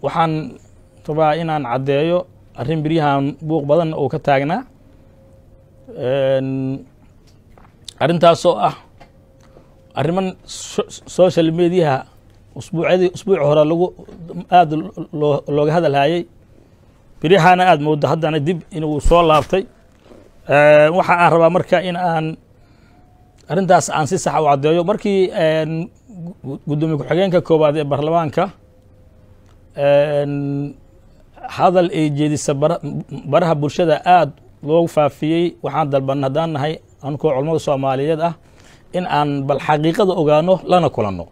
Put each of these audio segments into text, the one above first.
waxaan rabaa inaan caddeeyo arrin biryahan buuq badan oo ka taagnaa arrintaasoo ah arriman social mediaha usbuucyadii usbuuc hore lagu aada looga hadalhayey biryahaana aada moodo haddana dib inuu soo laabtay waxa aan rabaa marka in aan arrintaas aan si saxa u caddeeyo markii guddoomiye ku-xigeenka koowaad ee baarlamaanka hadal ay jeedisa baraha bulshada aad loo faafiyey waxaan dalban haddaan nahay anukoo culammada soomaaliyeed ah in aan bal xaqiiqada ogaano lana kulanno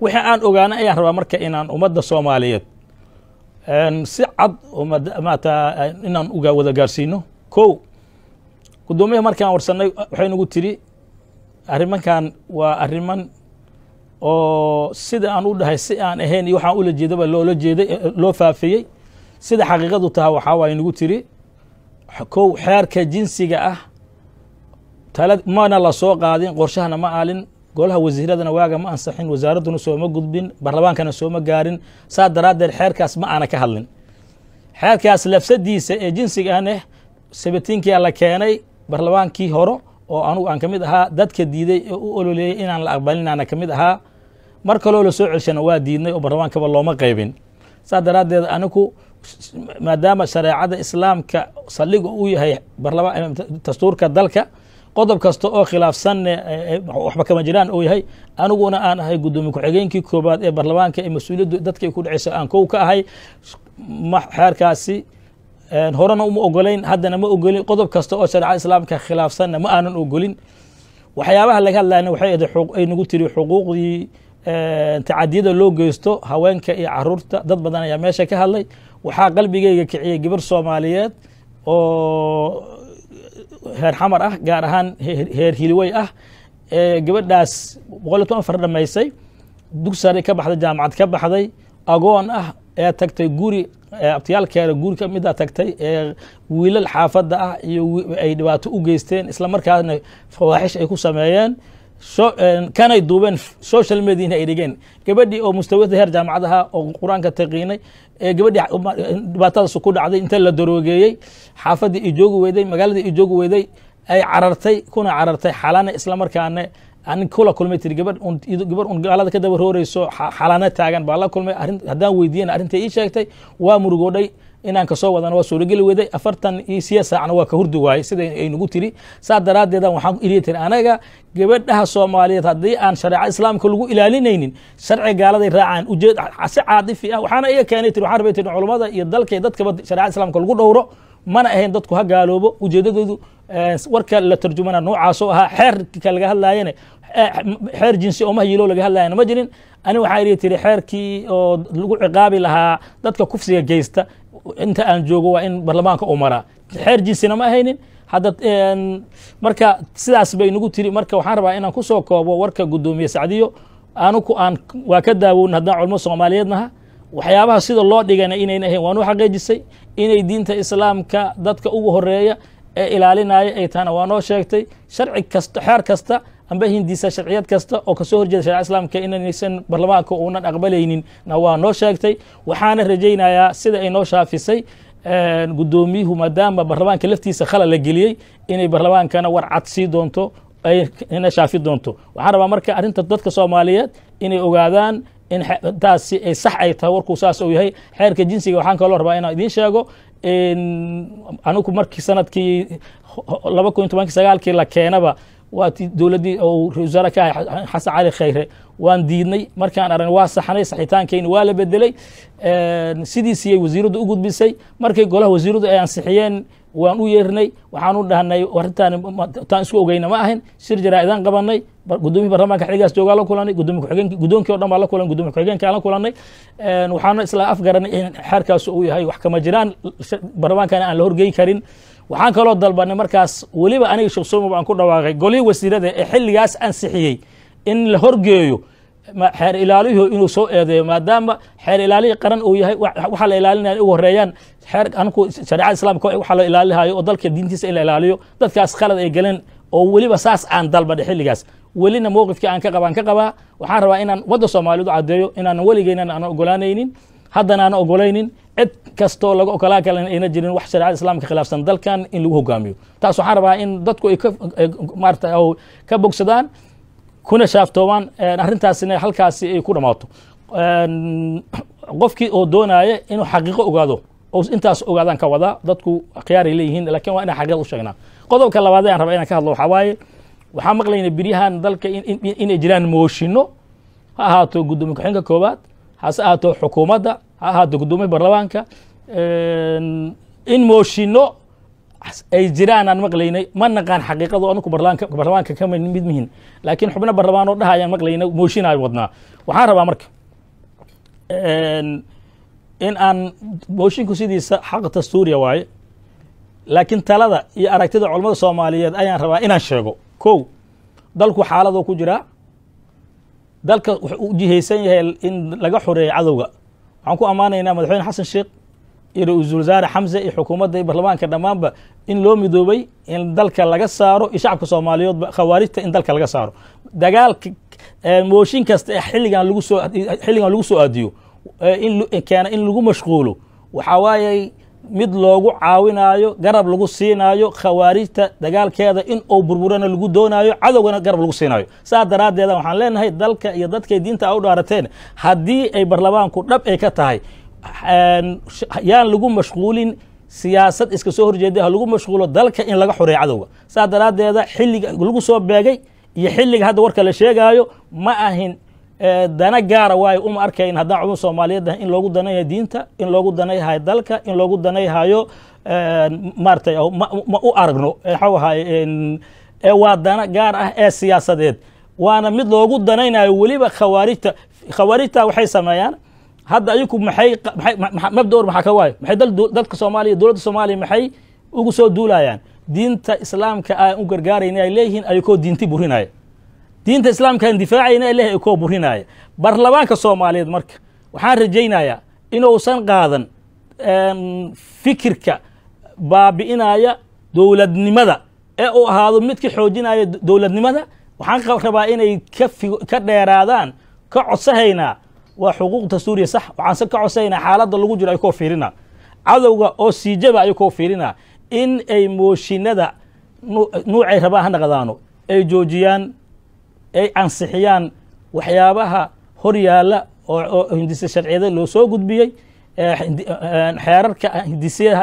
wixii aan ogaana ayaan rabaa marka inaan ummadda soomaaliyeed si cad maata inaan wada gaarsiino ko guddoomiyaha markaan warsanay waxay nagu tiri arrimankan waa arriman oo sida aan u dhahay si aan ahayn iyo waxaan ula jeedaba loola jeeday eh, loo faafiyey sida xaqiiqadu taha waxaa waay nagu tiri kow xeerka jinsiga ah tala mana la soo qaadin qorshahana ma alin golaha wasiiradana waaga ma ansaxin wasaaradduna sooma gudbin barlamaankana sooma gaarin saa daraaddeed xeerkaas ma aana ka hadlin xeerkaas lafsadiisa ee jinsiga ahne la keenay barlamaankii horo oo anugu aan ka mid ahaa dadka diiday ee u ololeeyey inaan la aqbalin aana ka mid ahaa mar kaloo lasoo celshana waa diidnay oo barlamaankaba looma qaybin saas daraaddeed anigu maadaama shareecada islaamka saldhiga uu yahay eh, dastuurka dalka qodob kasta oo khilaafsanne eh, eh, waxba kama jiraan uu yahay aniguna aan ahay guddoomiye ku-xigeenkii koobaad ee baarlamaanka ee mas-uuliyaddu dadkay ku dhacaysa aan kow ka ahay xeerkaasi horena uma ogolayn haddana ma ogolin qodob kasta oo shareecada islaamka khilaafsanna ma aanan ogolin waxyaabaha laga hadlayna waxay ahayd ay nagu tiri xuquuqdii tacadiyada loo geysto haweenka iyo caruurta dad badan ayaa meesha ka hadlay waxaa qalbigeyga kiciyay gabar soomaaliyeed oo heer xamar ah gaar ahaan heer hiliwey ah gabadhaas boqol iyo toban afar dhamaysay dug sare ka baxday jaamacad ka baxday agoon ah ee tagtay guri abtiyaalkeeda guri ka mid ah tagtay ee wiilal xaafadda ah iyo ay dhibaato u geysteen isla markaasna fawaaxish ay ku sameeyeen Eh, kanay duubeen social media in ay dhigeen gabadhii oo mustawada heer jaamacadaha oo qur-aanka taqiinay ee eh, gabadhii eh, dhibaatadaas ku dhacday inta la daroogeeyey xaafadii ijoogi weyday magaaladii ijoogi weyday ay carartay kuna carartay xalaana islamarkaana ani kula kulmay tiri gabar gabar un gaalada ka daba rooreyso xalaana taagan baa la kulmay haddaan weydiiyana arrinta ii sheegtay waa murugoodhay inaan kasoo wadana waa suurageli weday afartan iyo siya saacna waa ka hurdi waayey sida aynagu tiri saa daraaddeeda waxaan iri anaga gabadhaha soomaaliyeed haddii aan shareeca islaamka lagu ilaalinaynin sharci gaaladay raacaan ujeed si caadifi ah waxaana iga keenay tiri waxaan rabay tiri culammada iyo dalka iyo dadkaba shareeca islaamka lagu dhowro mana ahayn dadku ha gaaloobo ujeedadoodu eh, warka la tarjumana noocaasoo ahaa xeerka laga hadlaayane eh, xeer jinsi oo mahayilo laga hadlayan ma jirin ani waxaa iri tiri xeerkii oo lagu ciqaabi lahaa dadka kufsiga geysta inta aan joogo waa in baarlamaanka u maraa xeer xeerjiisina ma ahaynin hadda marka sidaas bay nagu tiri marka waxaan rabaa inaan ku soo koobo warka guddoomiye sacdiyo anuku aan waa ka daawoon haddaan culmo soomaaliyeednaha waxyaabaha sida loo dhigana inayna ahayn waanu xaqiijisay inay diinta islaamka dadka ugu horeeya ee ilaalinaya ay tahana waa noo sheegtay sharci kasta xeer kasta amba hindisa sharciyad kasta oo kasoo horjeeda sharia islaamka inaysan baarlamaanka uunan aqbalaynin waa noo sheegtay waxaana rajaynayaa sida ay noo shaafisay guddoomiyuhu maadaama baarlamaanka laftiisa khalal la geliyey inay baarlamaankana war cad sii doonto ayna shaafi doonto waxaan rabaa marka arrinta dadka soomaaliyeed inay ogaadaan in taasi sax ay tahay warkuu saas uu yahay xeerka jinsiga waxaan kaloo rabaa inaan idiin sheego anigu markii sanadkii laba kun tobankii sagaalkii la keenaba waati dowladdii wasaare ka ahay xasan cali khayre waan diidnay markaan aragnay waa saxnay saxitaankeyna waa la bedeley sidiisiyay wasiiraddu u gudbisay markay golaha wasiiraddu ay ansixiyeen waan u yeernay waxaan u dhahnay arintaan taan isku ogeyna ma ahin shir jaraa'idaan qabanay gudoomiyi barlamaanka xiligaas joogaa la kulanay gudoomiy ku-xigeenki guddoonkii o dhan baa la kulanay gudoomiy ku-xigeenkaan la kulanay waxaana isla afgaranay in xeerkaasu uu yahay wax kama jiraan barlamaankaana aan la horgeyn karin waxaan kaloo dalbanay markaas weliba aniga sheekh somob aan ku dhawaaqay golihii wasiirada ee xilligaas ansixiyey in la horgeeyo xeer ilaalihu inuu soo eedeeyo maadaama xeer ilaalihii qaran uu yahay waxaa la ilaalinaya in ugu horeeyaan xeer anku shareecada islaamka waxaa la ilaalinayo oo dalka diintiisa in la ilaaliyo dadkaas khalad ay galeen oo weliba saas aan dalbanay xilligaas welina mowqifkii aan ka qaba ka qabaa waxaan rabaa inaan wadda soomaaliyeed caddeeyo inaanan weligeynan aan ogolaanaynin haddana aan ogolaynin cid kastoo lag ogolaan karan ayna jirin wax shareecada islamka khilaafsan dalkan in lagu hogaamiyo taas waxaan rabaa in dadku ay maarata ka bogsadaan kuna shaaftoobaan eh, arrintaasina halkaasi ay ku dhammaato qofkii oo doonaya inuu xaqiiqo ogaado oo intaas ogaadaan ka wadaa dadku khiyaaray leeyihiin lakin waa inaan xaqiiqad u sheegnaa qodobka labaad aan raba inaan ka hadlo waxaa waaye waxaan dalka inay jiraan mooshinno ha ahaato guddoomi kaxoynka koowaad hase ahaato xukuumadda ha ahaato baarlamaanka in mooshino ay jiraan aan maqlaynay ma naqaan xaqiiqadu anuku barlamaanka ka mid mihin laakiin xubno barlamaan oo dhaha ayaan maqlayna mooshinaa wadnaa waxaan rabaa marka in aan mooshinku sidiisa xaqa dastuuriya waaye laakiin talada iyo aragtida culamada soomaaliyeed ayaan rabaa inaan sheego kow dalku xaaladoo ku jiraa dalka wuxuu jihaysan yahay in laga xoreeyo cadowga waxaan ku ammaanaynaa madaxweyne xasan sheekh iyo ra-iisul wasaare xamse iyo xukuumadda iyo baarlamaanka dhammaanba in loo midoobay in dalka laga saaro iyo shacabka soomaaliyeedba khawaarijta in dalka laga saaro dagaalka mooshin kasta ee xilligan lagu soo xilligan lagu soo aadiyo in keena in lagu mashquulo waxaa waayey mid loogu caawinaayo garab lagu siinaayo khawaarijta dagaalkeeda in uu burburana lagu doonaayo cadowgana garab lagu siinaayo saas daraaddeeda waxaan leenahay dalka iyo dadkay diinta a u dhaarateen haddii ay baarlamaanku dhab ay ka tahay yaan lagu mashquulin siyaasad iska soo horjeeda ha lagu mashquulo dalka in laga xoreeyo cadowga saas daraaddeeda xilliga lagu soo beegay iyo xilliga hadda warka la sheegaayo ma ahin dana gaara waayo uma arkayn haddaan cuma soomaaliyeedda ah in loogu danayhayo diinta in loogu danayhayo dalka in loogu danayhayo maratay ma u aragno waxau ahaay waa dana gaar ah ee siyaasadeed waana mid loogu danaynayo weliba khawaarijta khawaarijta waxay sameeyaan hadda ayuku maxay mabdor maxaa ka waayo maxay dalka soomaaliya dowladda soomaaliya maxay ugu soo duulayaan diinta islaamka aan u gargaarayna ay leeyihiin ayukoo diinti burinaya diinta islaamkaan difaacayna ilahay koo burinaya baarlamaanka soomaaliyeed marka waxaan rajaynayaa inuusan qaadan fikirka baabi'inaya dowladnimada ee uu ahaado mid ka xoojinaya dowladnimada waxaan rabaa inay ka dheeraadaan ka codsahaynaa waa xuquuqda suuriya sax waxaanse ka codsahaynaa xaaladda lagu jiro ay koo fiirinaa cadowga oo siijaba ay koo fiirinaa in ay mooshinada nuucay rabaan ha naqdaano ay joojiyaan ay ansixiyaan waxyaabaha hor yaala oo hindise sharciyada loo soo gudbiyey eh, eh, xeerarka eh, hindiseyaha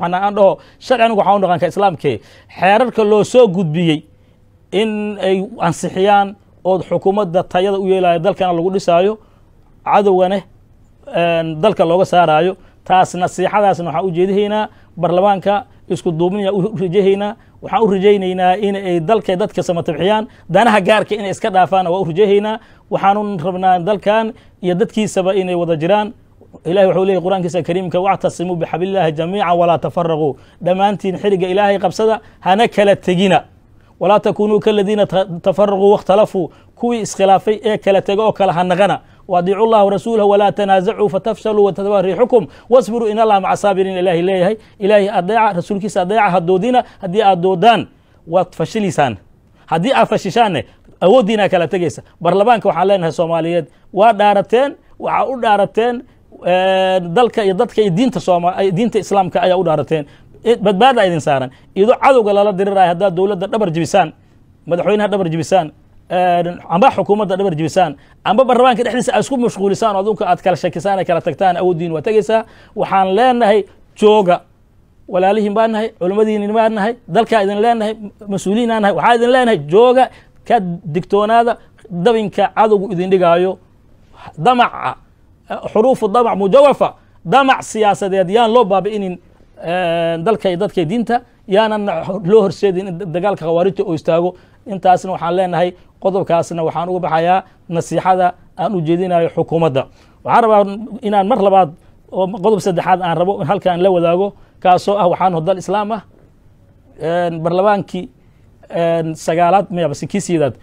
manaa aan dhaho sharci anigu u dhaqanka islaamkee xeerarka loo soo gudbiyey in ay ansixiyaan ood xukuumadda tayada u yeelayo dalkana lagu dhisaayo cadowgane dalka looga saaraayo taas nasiixadaasna waxaan ujeedihaynaa baarlamaanka isku duubnina u rajahaynaa waxaan u rajaynaynaa inay dalka dadka samatabxiyaan danaha gaarka inay iska dhaafaan waa u rajahaynaa waxaanu rabnaa dalkan iyo dadkiisaba inay wada jiraan ilahay waxuu qur-aankiisa kariimka wactasimuu bixablillahi jamiica walaa tafaraquu dhammaantiin xiriga ilaahay qabsada hana kala tegina walaa takunuu kaladiina tafaraquu wakhtalafuu kuwii iskhilaafay ee kala tega oo kale ha naqana واdicuu اllah rasuulah wlaa tanaasacuu fatafshaluu watadaba riixukum wاصbiruu in allah maca saabiriin ilaahay leeyahay ilaahay adeeca rasuulkiisa adeeca ha doodina haddii aad doodaan waad fashiliysaan haddii aad fashishaanne awooddiinaa kala tegaysa barlamaanka waxaan leenahay soomaaliyeed waa dhaarateen waxaa u dhaarateen dalka iyo dadka iyo diinta sooma diinta islaamka ayaa u dhaarateen badbaada idin saaran iyadoo cadowga lala diriraayo amba xukuumadda dhabar jibisaan amba barlamaanka dhexdiisa aad isku mashquulisaan oo adunka aad kala shakisaan ay kala tagtaan awooddiin waa tegaysaa waxaan leenahay jooga walaalihiin baan nahay culimmadiinin baan nahay dalkaa idin leenahay mas-uuliyiin nahay waxaa idin leenahay jooga ka digtoonaada dabinka cadowgu idin dhigaayo damaca xuruufu damac mujawafa damac siyaasadeed yaan loo baabi'inin dalkay dadkay diinta yaanan loo horseedin in dagaalka khawaarijta oo istaago intaasna waxaan leenahay qodobkaasna waxaan uga baxayaa nasiixada aan u jeedinayo xukuumadda waxaan rabaa inaan mar labaad oo qodob saddexaad aan rabo halkaan la wadaago kaasoo ah waxaan dal islaam ah barlamaankii sagaalaad mayabase kii sidaad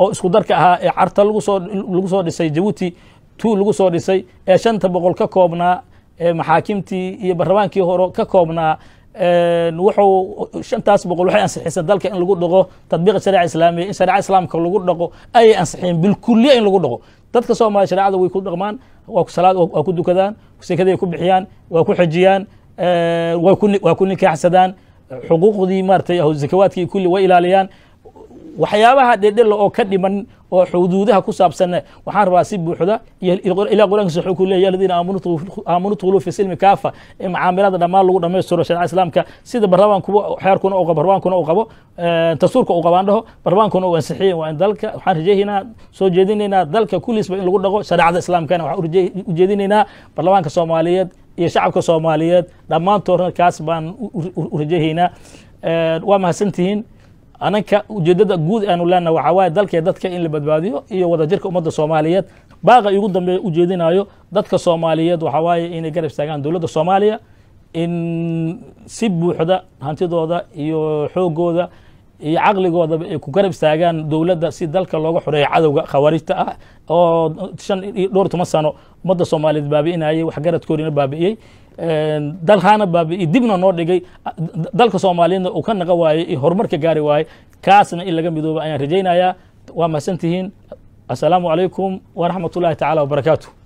oo isku darka ahaa ee carta lagusoo lagu soo dhisay jabuuti tu lagu soo dhisay ee shanta boqol ka koobnaa ee maxaakimtii iyo barlamaankii hore ka koobnaa wuxuu shantaas boqol waxay ansixisay dalka in lagu dhaqo tadbiiqa sharica islaamiya in sharica islaamka lagu dhaqo ayay ansixiyeen bilkuliya in lagu dhaqo dadka soomaaliya shareecada way ku dhaqmaan waa ku dukadaan sekaday ku bixiyaan waa ku xejiyaan waa ku nikaaxsadaan xuquuqdii maratay zakawaadkii kulli way ilaaliyaan waxyaabaha dhedhela oo ka dhiman oo xuduudaha ku saabsanne waxaan rabaa si buuxda ilaa quraankiisa wuxuu ku leeya aladiina aamanu dkhuluu fi silmi kaafa ee macaamilada dhammaan lagu dhamaystiro sharica islaamka sida barlabaan xeerkuna u qabo barbaankuna tasuurka u dhaho barbaankuna u waa in dalka waxaan rajeynaynaa soo jeedinaynaa dalka kuliisba in lagu dhaqo shareecada islaamkana waxaan ujeedinaynaa barlabaanka soomaaliyeed iyo shacabka soomaaliyeed dhammaantoodna kaas baan u rajahaynaa waa mahadsantihiin anaka ujeedada guud aanu lena waxaa waaye dalkee dadka in la badbaadiyo iyo wadajirka ummadda soomaaliyeed baaqa igu dambeeya ujeedinayo dadka soomaaliyeed waxaa waaye inay garab istaagaan dowladda soomaaliya in si buuxda hantidooda iyo xoogooda iyo caqligoodaba ay ku garab istaagaan dowladda si dalka looga xoreeyo cadowga khawaarijta ah oo shan iyo dhowr toban sano ummadda soomaaliyeed baabi'inayay waxgaradkoodina baabi'iyey dalkaana baabiiy dibna noo dhigay dalka soomaaliyadna uu ka naqa waayey iyo horumarka gaari waayey kaasna in laga midooba ayaan rajaynayaa waa mahadsantihiin asalaamu calaykum waraxmat ullahi tacaala wabarakaatu